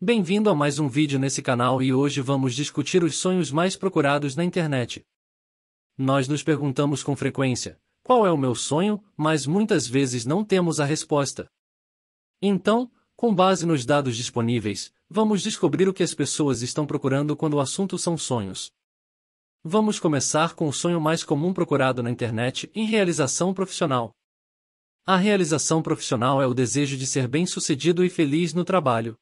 Bem-vindo a mais um vídeo nesse canal e hoje vamos discutir os sonhos mais procurados na internet. Nós nos perguntamos com frequência, qual é o meu sonho, mas muitas vezes não temos a resposta. Então, com base nos dados disponíveis, vamos descobrir o que as pessoas estão procurando quando o assunto são sonhos. Vamos começar com o sonho mais comum procurado na internet em realização profissional. A realização profissional é o desejo de ser bem-sucedido e feliz no trabalho.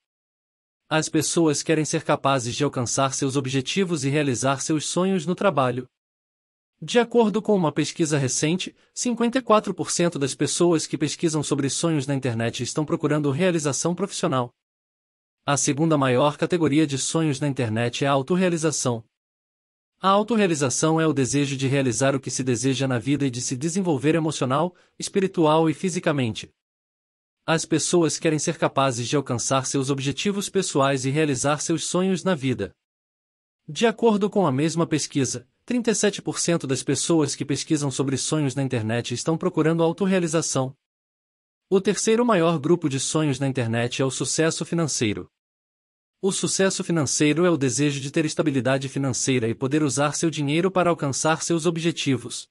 As pessoas querem ser capazes de alcançar seus objetivos e realizar seus sonhos no trabalho. De acordo com uma pesquisa recente, 54% das pessoas que pesquisam sobre sonhos na internet estão procurando realização profissional. A segunda maior categoria de sonhos na internet é a autorrealização. A autorrealização é o desejo de realizar o que se deseja na vida e de se desenvolver emocional, espiritual e fisicamente. As pessoas querem ser capazes de alcançar seus objetivos pessoais e realizar seus sonhos na vida. De acordo com a mesma pesquisa, 37% das pessoas que pesquisam sobre sonhos na internet estão procurando autorrealização. O terceiro maior grupo de sonhos na internet é o sucesso financeiro. O sucesso financeiro é o desejo de ter estabilidade financeira e poder usar seu dinheiro para alcançar seus objetivos,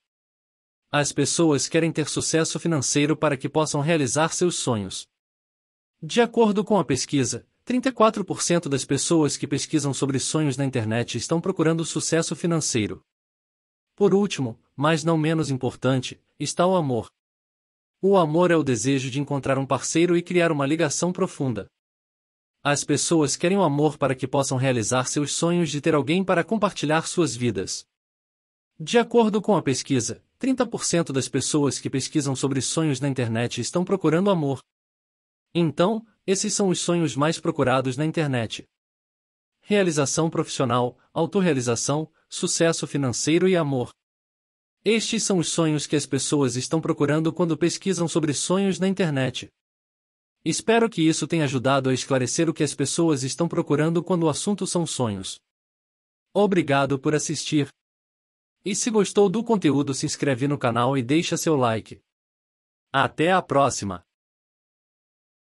as pessoas querem ter sucesso financeiro para que possam realizar seus sonhos. De acordo com a pesquisa, 34% das pessoas que pesquisam sobre sonhos na internet estão procurando sucesso financeiro. Por último, mas não menos importante, está o amor. O amor é o desejo de encontrar um parceiro e criar uma ligação profunda. As pessoas querem o amor para que possam realizar seus sonhos de ter alguém para compartilhar suas vidas. De acordo com a pesquisa, 30% das pessoas que pesquisam sobre sonhos na internet estão procurando amor. Então, esses são os sonhos mais procurados na internet: realização profissional, autorrealização, sucesso financeiro e amor. Estes são os sonhos que as pessoas estão procurando quando pesquisam sobre sonhos na internet. Espero que isso tenha ajudado a esclarecer o que as pessoas estão procurando quando o assunto são sonhos. Obrigado por assistir. E se gostou do conteúdo, se inscreve no canal e deixa seu like. Até a próxima!